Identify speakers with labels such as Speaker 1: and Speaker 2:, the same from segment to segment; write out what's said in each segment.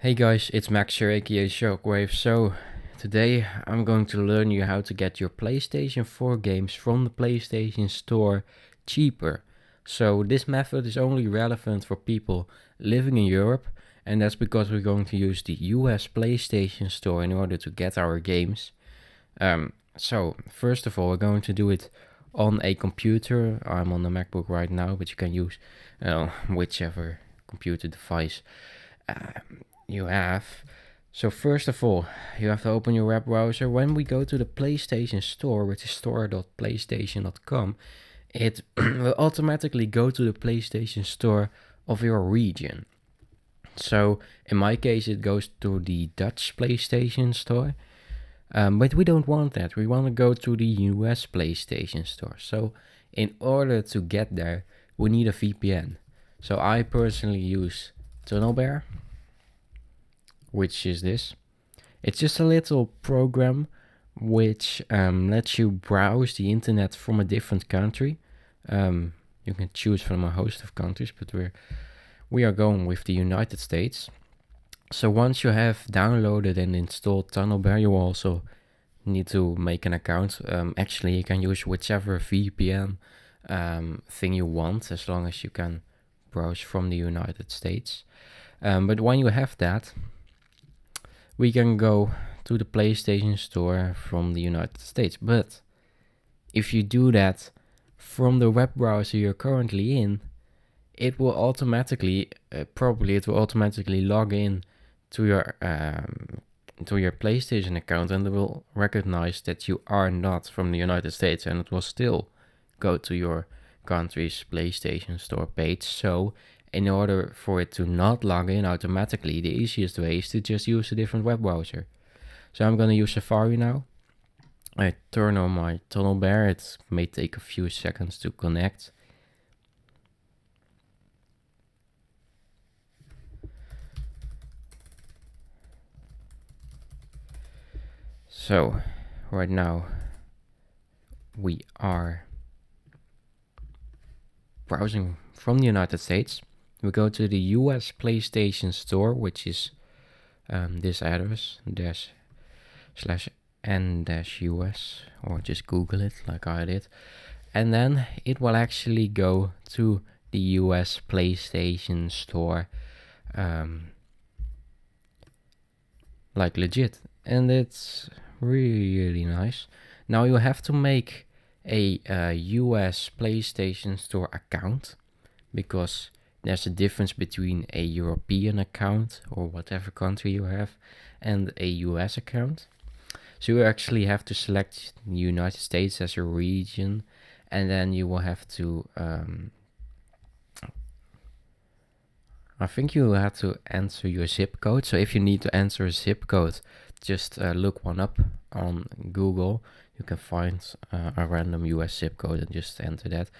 Speaker 1: Hey guys, it's Max here aka Shockwave. So today I'm going to learn you how to get your PlayStation 4 games from the PlayStation Store cheaper. So this method is only relevant for people living in Europe and that's because we're going to use the US PlayStation Store in order to get our games. Um, so first of all we're going to do it on a computer. I'm on the MacBook right now but you can use uh, whichever computer device. Um, you have. So first of all, you have to open your web browser. When we go to the PlayStation Store, which is store.playstation.com, it will automatically go to the PlayStation Store of your region. So in my case, it goes to the Dutch PlayStation Store. Um, but we don't want that. We want to go to the US PlayStation Store. So in order to get there, we need a VPN. So I personally use TunnelBear which is this. It's just a little program which um, lets you browse the internet from a different country. Um, you can choose from a host of countries, but we're we are going with the United States. So once you have downloaded and installed Tunnelbear, you also need to make an account. Um, actually, you can use whichever VPN um, thing you want as long as you can browse from the United States. Um, but when you have that, we can go to the PlayStation Store from the United States. But if you do that from the web browser you're currently in, it will automatically, uh, probably it will automatically log in to your um, to your PlayStation account, and it will recognize that you are not from the United States, and it will still go to your country's PlayStation Store page. So in order for it to not log in automatically, the easiest way is to just use a different web browser. So I'm going to use Safari now. I turn on my tunnel bear. It may take a few seconds to connect. So right now we are browsing from the United States we go to the US PlayStation Store, which is um, this address dash slash n dash US, or just Google it like I did, and then it will actually go to the US PlayStation Store, um, like legit, and it's really nice. Now you have to make a uh, US PlayStation Store account because there's a difference between a European account or whatever country you have and a US account. So you actually have to select the United States as your region and then you will have to um, I think you have to answer your zip code. So if you need to answer a zip code, just uh, look one up on Google. You can find uh, a random US zip code and just enter that.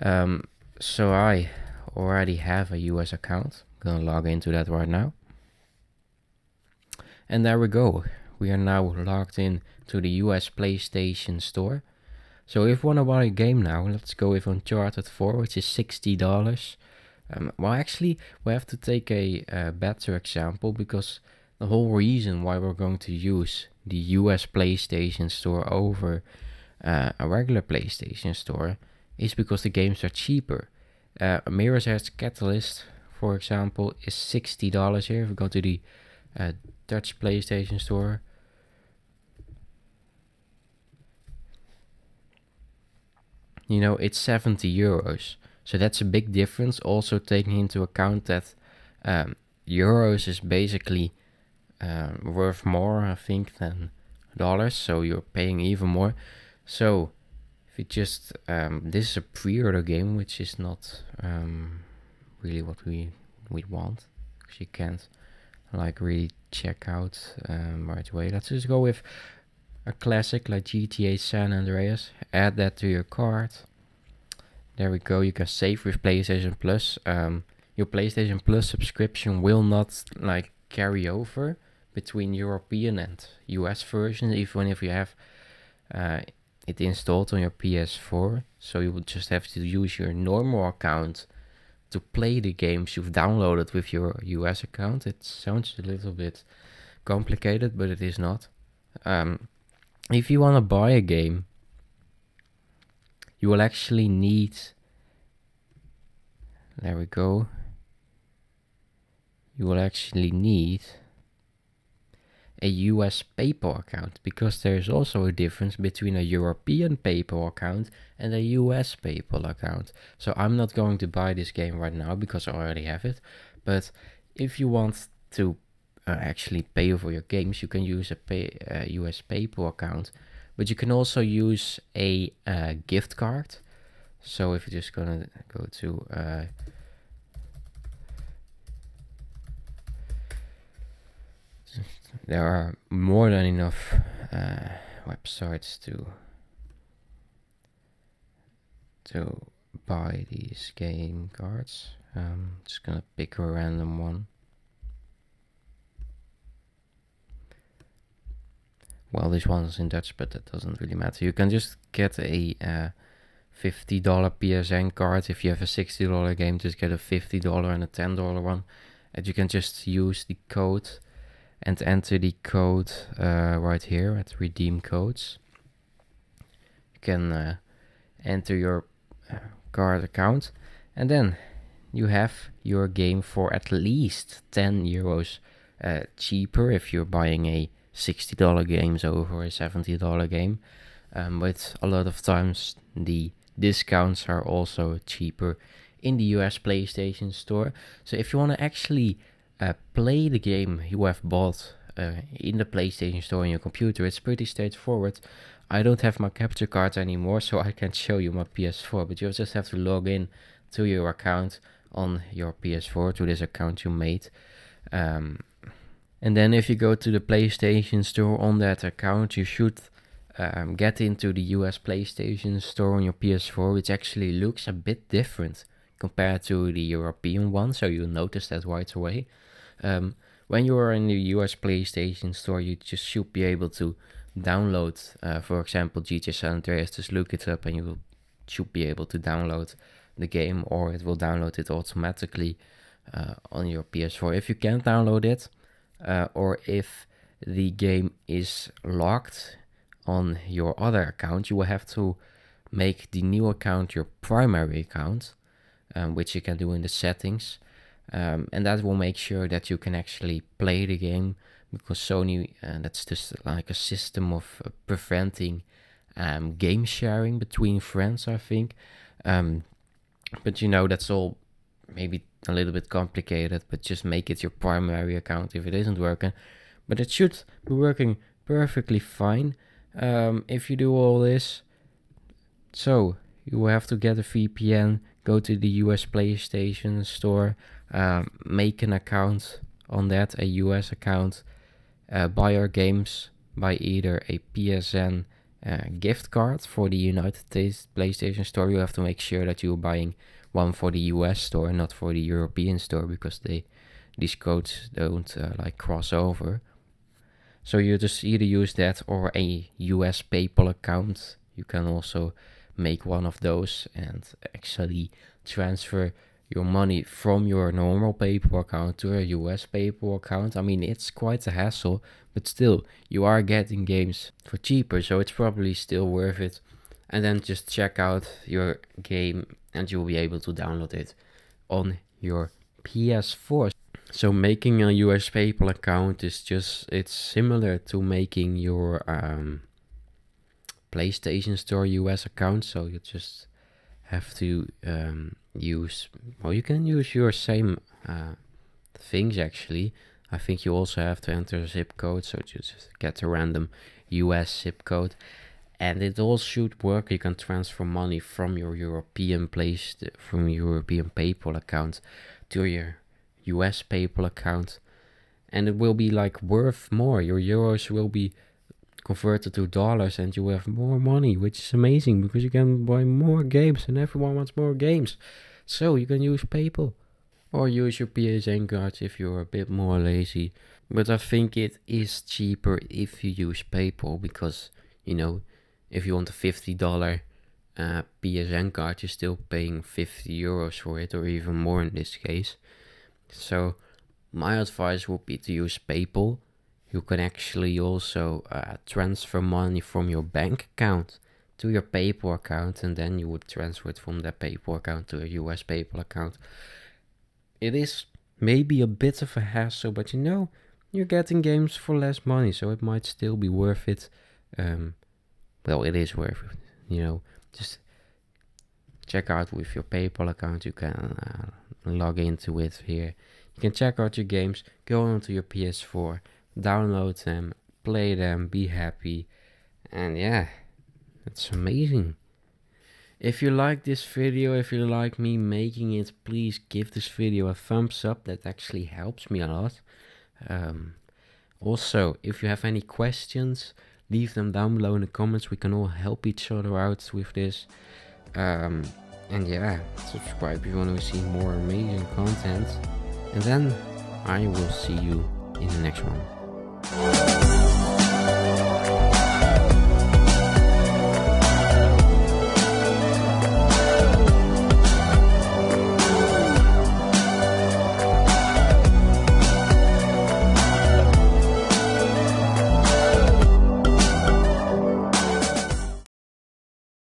Speaker 1: Um, so I already have a US account. gonna log into that right now. And there we go. We are now logged in to the US PlayStation store. So if we wanna buy a game now, let's go with Uncharted 4, which is $60. Um, well, actually, we have to take a, a better example because the whole reason why we're going to use the US PlayStation Store over uh, a regular PlayStation Store is because the games are cheaper. Uh, eh, Mirror's Catalyst, for example, is $60 here. If we go to the uh, Dutch PlayStation store, you know, it's 70 euros. So that's a big difference. Also taking into account that um, euros is basically um, worth more, I think, than dollars. So you're paying even more. So if it just um, this is a pre-order game which is not um, really what we we want because you can't like really check out um, right away let's just go with a classic like GTA San Andreas add that to your card there we go you can save with PlayStation Plus um, your PlayStation Plus subscription will not like carry over between European and US versions even if you have uh, it installed on your PS4, so you would just have to use your normal account to play the games you've downloaded with your US account. It sounds a little bit complicated, but it is not. Um, if you want to buy a game, you will actually need. There we go. You will actually need a US PayPal account because there is also a difference between a European PayPal account and a US PayPal account. So I'm not going to buy this game right now because I already have it. But if you want to uh, actually pay for your games, you can use a pay, uh, US PayPal account. But you can also use a uh, gift card. So if you're just gonna go to uh, there are more than enough uh, websites to to buy these game cards. Um, just gonna pick a random one. Well, this one's in Dutch, but that doesn't really matter. You can just get a uh, $50 PSN card. If you have a $60 game, just get a $50 and a $10 one. And you can just use the code and enter the code uh, right here at redeem codes. You can uh, enter your uh, card account and then you have your game for at least 10 euros uh, cheaper if you're buying a $60 game over a $70 game. Um, but a lot of times the discounts are also cheaper in the US PlayStation Store. So if you want to actually uh, play the game you have bought uh, in the PlayStation Store on your computer. It's pretty straightforward. I don't have my capture card anymore, so I can't show you my PS4, but you just have to log in to your account on your PS4 to this account you made. Um, and then if you go to the PlayStation Store on that account, you should um, get into the US PlayStation Store on your PS4, which actually looks a bit different compared to the European one, so you will notice that right away. Um, when you are in the US PlayStation Store, you just should be able to download, uh, for example, GTA San Andreas. Just look it up, and you will, should be able to download the game, or it will download it automatically uh, on your PS4. If you can't download it, uh, or if the game is locked on your other account, you will have to make the new account your primary account, um, which you can do in the settings. Um, and that will make sure that you can actually play the game because Sony, uh, that's just like a system of uh, preventing um, game sharing between friends, I think. Um, but you know, that's all maybe a little bit complicated, but just make it your primary account if it isn't working. But it should be working perfectly fine um, if you do all this. So, you will have to get a VPN, go to the US PlayStation store, uh, make an account on that, a US account, uh, buy our games by either a PSN uh, gift card for the United States PlayStation Store. You have to make sure that you're buying one for the US store, not for the European store, because they these codes don't uh, like cross over. So you just either use that or a US PayPal account. You can also make one of those and actually transfer your money from your normal PayPal account to a US PayPal account. I mean, it's quite a hassle, but still, you are getting games for cheaper, so it's probably still worth it. And then just check out your game and you'll be able to download it on your PS4. So making a US PayPal account is just, it's similar to making your um, PlayStation Store US account. So you just have to um, use well you can use your same uh, things actually I think you also have to enter a zip code so just get a random US zip code and it all should work you can transfer money from your European place to, from European PayPal account to your US PayPal account and it will be like worth more your euros will be converted to dollars and you have more money, which is amazing because you can buy more games and everyone wants more games. So you can use PayPal or use your PSN cards if you're a bit more lazy. But I think it is cheaper if you use PayPal because, you know, if you want a $50 uh, PSN card, you're still paying 50 euros for it or even more in this case. So my advice would be to use PayPal you can actually also uh, transfer money from your bank account to your PayPal account and then you would transfer it from that PayPal account to a US PayPal account. It is maybe a bit of a hassle, but you know, you're getting games for less money, so it might still be worth it. Um, well, it is worth it, you know, just check out with your PayPal account, you can uh, log into it here. You can check out your games, go onto your PS4 download them, play them, be happy. And yeah, it's amazing. If you like this video, if you like me making it, please give this video a thumbs up. That actually helps me a lot. Um, also, if you have any questions, leave them down below in the comments. We can all help each other out with this. Um, and yeah, subscribe if you want to see more amazing content. And then I will see you in the next one you.